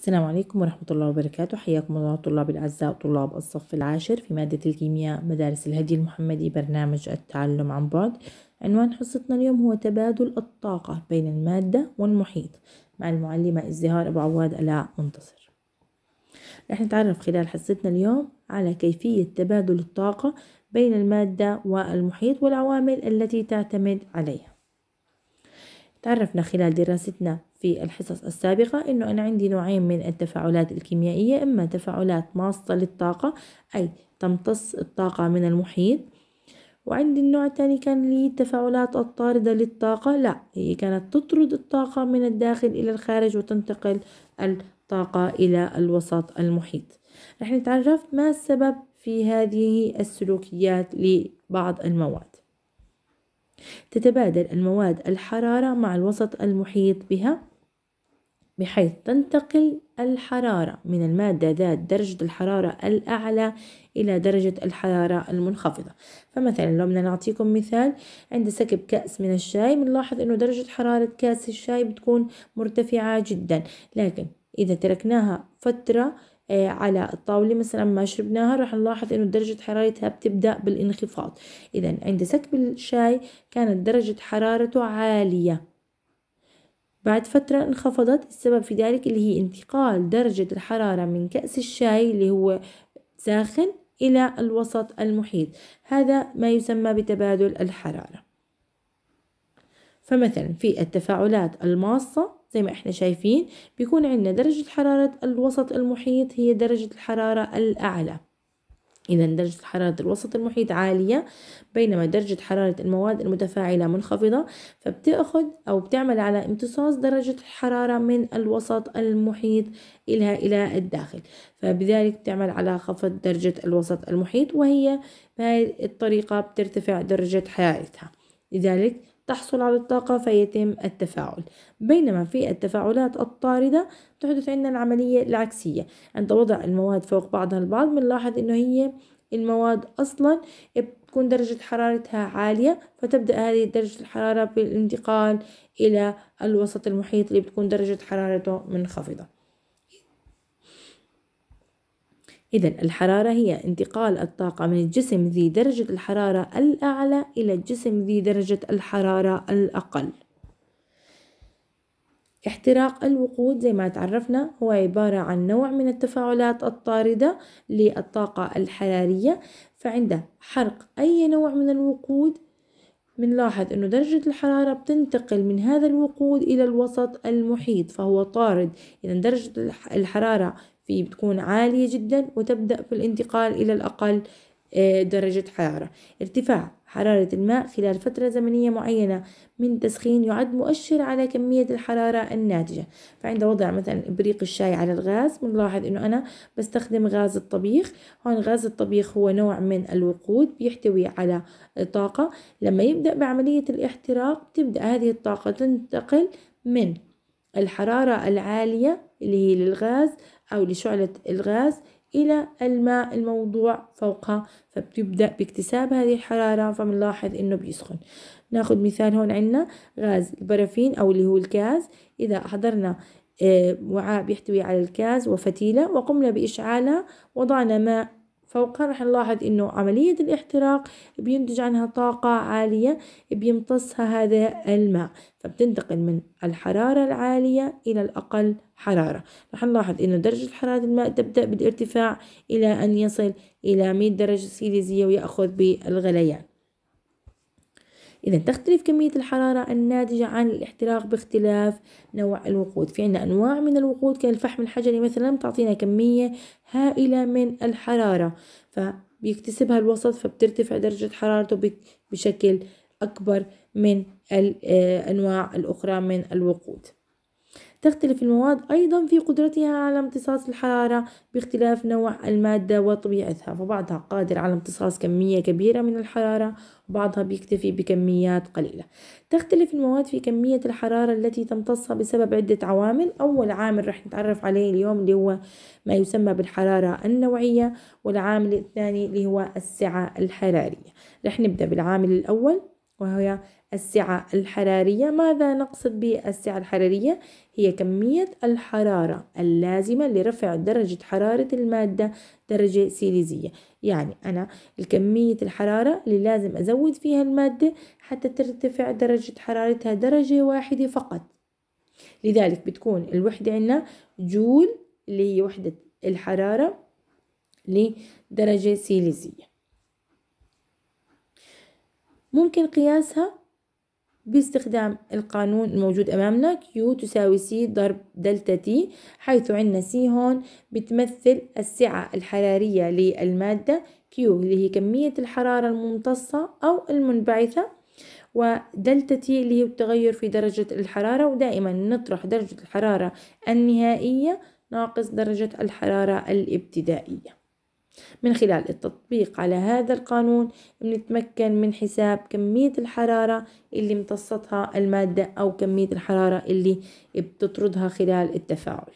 السلام عليكم ورحمة الله وبركاته حياكم الله طلاب الأعزاء طلاب الصف العاشر في مادة الكيمياء مدارس الهدي المحمدي برنامج التعلم عن بعد عنوان حصتنا اليوم هو تبادل الطاقة بين المادة والمحيط مع المعلمة ازدهار أبو عواد ألاء منتصر رح نتعرف خلال حصتنا اليوم على كيفية تبادل الطاقة بين المادة والمحيط والعوامل التي تعتمد عليها تعرفنا خلال دراستنا في الحصص السابقة أنه أنا عندي نوعين من التفاعلات الكيميائية إما تفاعلات ماصة للطاقة أي تمتص الطاقة من المحيط وعندي النوع الثاني كان لي تفاعلات التفاعلات الطاردة للطاقة لا هي كانت تطرد الطاقة من الداخل إلى الخارج وتنتقل الطاقة إلى الوسط المحيط رح نتعرف ما السبب في هذه السلوكيات لبعض المواد تتبادل المواد الحرارة مع الوسط المحيط بها بحيث تنتقل الحرارة من المادة ذات درجة الحرارة الأعلى إلى درجة الحرارة المنخفضة فمثلا لو بدنا نعطيكم مثال عند سكب كأس من الشاي بنلاحظ أنه درجة حرارة كأس الشاي بتكون مرتفعة جدا لكن إذا تركناها فترة آه، على الطاولة مثلا ما شربناها راح نلاحظ انه درجة حرارتها بتبدأ بالانخفاض اذا عند سكب الشاي كانت درجة حرارته عالية بعد فترة انخفضت السبب في ذلك اللي هي انتقال درجة الحرارة من كأس الشاي اللي هو ساخن إلى الوسط المحيط هذا ما يسمى بتبادل الحرارة فمثلا في التفاعلات الماصة زي ما احنا شايفين بيكون عندنا درجة حرارة الوسط المحيط هي درجة الحرارة الأعلى إذا درجة حرارة الوسط المحيط عالية بينما درجة حرارة المواد المتفاعلة منخفضة فبتأخذ أو بتعمل على امتصاص درجة الحرارة من الوسط المحيط إلها إلى الداخل فبذلك بتعمل على خفض درجة الوسط المحيط وهي بهذه الطريقة بترتفع درجة حرارتها لذلك تحصل على الطاقة فيتم التفاعل بينما في التفاعلات الطاردة تحدث عندنا العملية العكسية عند وضع المواد فوق بعضها البعض بنلاحظ إنه هي المواد أصلا بتكون درجة حرارتها عالية فتبدأ هذه درجة الحرارة بالانتقال إلى الوسط المحيط اللي بتكون درجة حرارته منخفضة إذا الحرارة هي انتقال الطاقة من الجسم ذي درجة الحرارة الأعلى إلى الجسم ذي درجة الحرارة الأقل احتراق الوقود زي ما تعرفنا هو عبارة عن نوع من التفاعلات الطاردة للطاقة الحرارية فعند حرق أي نوع من الوقود بنلاحظ أنه درجة الحرارة بتنتقل من هذا الوقود إلى الوسط المحيط فهو طارد إذا درجة الحرارة فيه بتكون عالية جدا وتبدأ في الانتقال إلى الأقل آه، درجة حرارة ارتفاع حرارة الماء خلال فترة زمنية معينة من تسخين يعد مؤشر على كمية الحرارة الناتجة فعند وضع مثلا إبريق الشاي على الغاز بنلاحظ أنه أنا بستخدم غاز الطبيخ هون غاز الطبيخ هو نوع من الوقود بيحتوي على طاقة لما يبدأ بعملية الاحتراق تبدأ هذه الطاقة تنتقل من الحرارة العالية اللي هي للغاز أو لشعلة الغاز إلى الماء الموضوع فوقها فبتبدأ باكتساب هذه الحرارة فبنلاحظ إنه بيسخن ناخد مثال هون عنا غاز البرافين أو اللي هو الكاز إذا أحضرنا آه، وعاء بيحتوي على الكاز وفتيلة وقمنا بإشعالها وضعنا ماء فوقها رح نلاحظ انه عملية الاحتراق بينتج عنها طاقة عالية بيمتصها هذا الماء فبتنتقل من الحرارة العالية إلى الأقل حرارة رح نلاحظ انه درجة حرارة الماء تبدأ بالارتفاع إلى أن يصل إلى 100 درجة سيليزية ويأخذ بالغليان إذا تختلف كمية الحرارة الناتجة عن الاحتراق باختلاف نوع الوقود في عنا أنواع من الوقود كالفحم الحجري مثلا تعطينا كمية هائلة من الحرارة فبيكتسبها الوسط فبترتفع درجة حرارته بشكل أكبر من آه، الأنواع الأخرى من الوقود تختلف المواد أيضا في قدرتها على امتصاص الحرارة باختلاف نوع المادة وطبيعتها فبعضها قادر على امتصاص كمية كبيرة من الحرارة وبعضها بيكتفي بكميات قليلة تختلف المواد في كمية الحرارة التي تمتصها بسبب عدة عوامل أول عامل رح نتعرف عليه اليوم اللي هو ما يسمى بالحرارة النوعية والعامل الثاني اللي هو السعة الحرارية رح نبدأ بالعامل الأول وهي السعة الحرارية ماذا نقصد بالسعة الحرارية؟ هي كمية الحرارة اللازمة لرفع درجة حرارة المادة درجة سيليزية يعني أنا الكمية الحرارة اللي لازم أزود فيها المادة حتى ترتفع درجة حرارتها درجة واحدة فقط لذلك بتكون الوحدة عندنا جول اللي هي وحدة الحرارة لدرجة سيليزية ممكن قياسها باستخدام القانون الموجود أمامنا Q تساوي C ضرب دلتا T حيث عندنا C هون بتمثل السعة الحرارية للمادة Q اللي هي كمية الحرارة الممتصة أو المنبعثة ودلتا T اللي هي التغير في درجة الحرارة ودائما نطرح درجة الحرارة النهائية ناقص درجة الحرارة الابتدائية من خلال التطبيق على هذا القانون بنتمكن من حساب كمية الحرارة اللي امتصتها المادة أو كمية الحرارة اللي بتطردها خلال التفاعل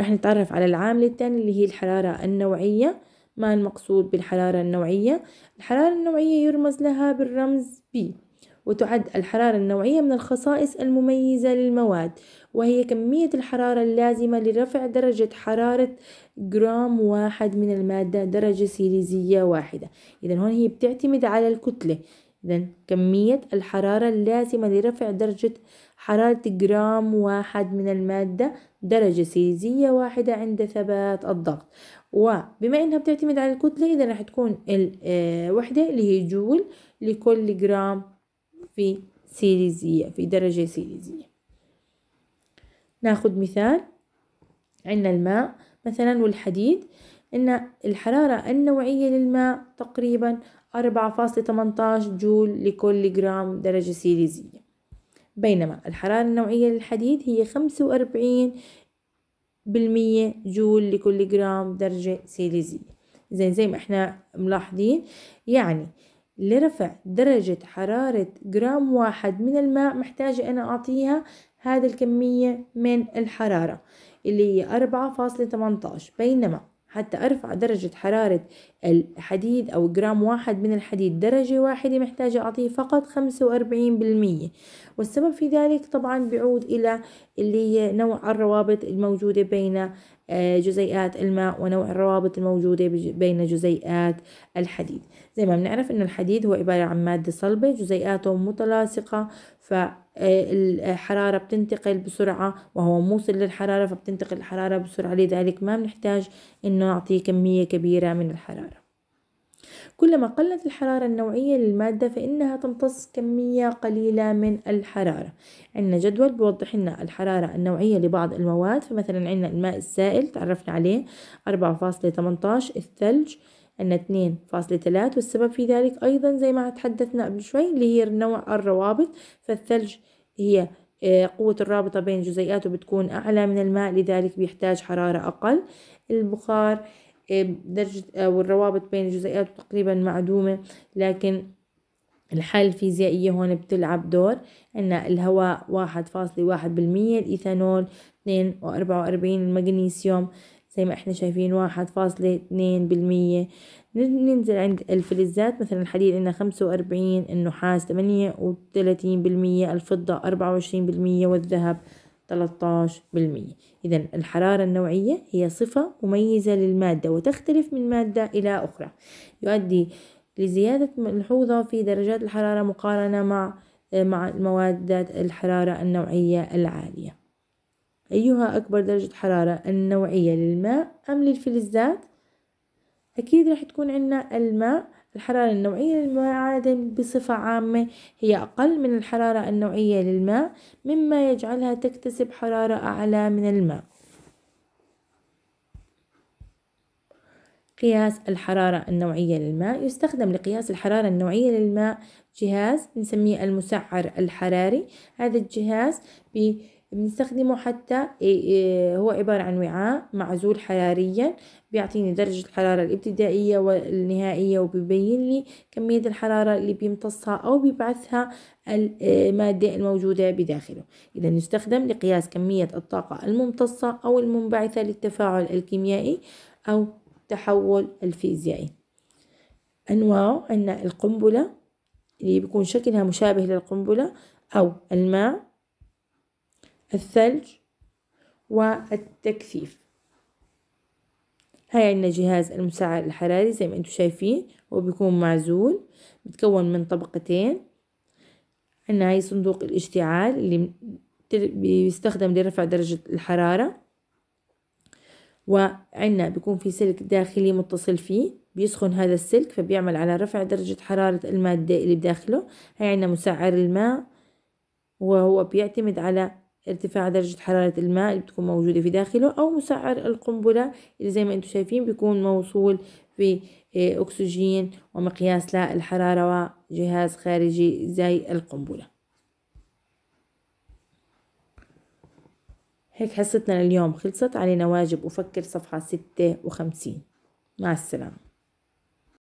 رح نتعرف على العامل الثاني اللي هي الحرارة النوعية ما المقصود بالحرارة النوعية الحرارة النوعية يرمز لها بالرمز B وتعد الحرارة النوعية من الخصائص المميزة للمواد وهي كمية الحرارة اللازمة لرفع درجة حرارة جرام واحد من المادة درجة سيليزية واحدة إذا هون هي بتعتمد على الكتلة إذا كمية الحرارة اللازمة لرفع درجة حرارة جرام واحد من المادة درجة سيليزية واحدة عند ثبات الضغط وبما إنها بتعتمد على الكتلة إذا راح تكون الوحدة آه، اللي هي جول لكل جرام في سيريزية في درجة سيريزية ناخد مثال عندنا الماء مثلا والحديد إن الحرارة النوعية للماء تقريبا أربعة فاصلة 4.18 جول لكل جرام درجة سيليزية بينما الحرارة النوعية للحديد هي خمسة وأربعين بالمية جول لكل جرام درجة سيليزية زين زي ما احنا ملاحظين يعني لرفع درجة حرارة جرام واحد من الماء محتاجة أنا أعطيها هذه الكمية من الحرارة اللي هي أربعة فاصلة تمنتاش بينما حتى أرفع درجة حرارة الحديد أو جرام واحد من الحديد درجة واحدة محتاجة أعطيه فقط خمسة وأربعين بالمية والسبب في ذلك طبعا بيعود إلى اللي هي نوع الروابط الموجودة بين آه، جزيئات الماء ونوع الروابط الموجودة بين جزيئات الحديد زي ما بنعرف أن الحديد هو عبارة عن مادة صلبة جزيئاته متلاصقة فالحرارة آه، بتنتقل بسرعة وهو موصل للحرارة فبتنتقل الحرارة بسرعة لذلك ما بنحتاج أنه نعطيه كمية كبيرة من الحرارة كلما قلت الحرارة النوعية للمادة فإنها تمتص كمية قليلة من الحرارة عندنا جدول بيوضح لنا الحرارة النوعية لبعض المواد فمثلا عندنا الماء السائل تعرفنا عليه 4.18 الثلج عندنا 2.3 والسبب في ذلك أيضا زي ما تحدثنا قبل شوي اللي هي نوع الروابط فالثلج هي آه، قوة الرابطة بين جزيئاته بتكون أعلى من الماء لذلك بيحتاج حرارة أقل البخار إيه، درجة أو آه، الروابط بين الجزيئات تقريبا معدومة لكن الحالة الفيزيائية هون بتلعب دور ان الهواء واحد فاصلة واحد بالمية الايثانول اثنين واربعة واربعين المغنيسيوم زي ما احنا شايفين واحد فاصلة اتنين بالمية ننزل عند الفلزات مثلا الحديد عندنا خمسة واربعين النحاس تمانية وتلاتين بالمية الفضة اربعة وعشرين بالمية والذهب 13% إذا الحرارة النوعية هي صفة مميزة للمادة وتختلف من مادة إلى أخرى يؤدي لزيادة ملحوظة في درجات الحرارة مقارنة مع مع المواد ذات الحرارة النوعية العالية أيها أكبر درجة حرارة النوعية للماء أم للفلزات؟ أكيد راح تكون عندنا الماء الحرارة النوعية للمعادن بصفة عامة هي أقل من الحرارة النوعية للماء مما يجعلها تكتسب حرارة أعلى من الماء قياس الحرارة النوعية للماء يستخدم لقياس الحرارة النوعية للماء جهاز نسميه المسعر الحراري هذا الجهاز بي بنستخدمه حتى هو عبارة عن وعاء معزول حراريا بيعطيني درجة الحرارة الابتدائية والنهائية وبيبين لي كمية الحرارة اللي بيمتصها أو بيبعثها آه، المادة الموجودة بداخله إذا يستخدم لقياس كمية الطاقة الممتصة أو المنبعثة للتفاعل الكيميائي أو التحول الفيزيائي أنواعه عندنا القنبلة اللي بيكون شكلها مشابه للقنبلة أو الماء الثلج والتكثيف هاي عندنا جهاز المساعد الحراري زي ما انتم شايفين هو بيكون معزول بتكون من طبقتين عندنا هاي صندوق الاشتعال اللي بيستخدم لرفع درجة الحرارة وعندنا بيكون في سلك داخلي متصل فيه بيسخن هذا السلك فبيعمل على رفع درجة حرارة المادة اللي بداخله هاي عندنا مسعر الماء وهو بيعتمد على ارتفاع درجة حرارة الماء اللي بتكون موجودة في داخله أو مسعر القنبلة اللي زي ما انتم شايفين بيكون موصول في آه، أكسجين ومقياس للحرارة وجهاز خارجي زي القنبلة هيك حصتنا لليوم خلصت علينا واجب أفكر صفحة ستة وخمسين مع السلامة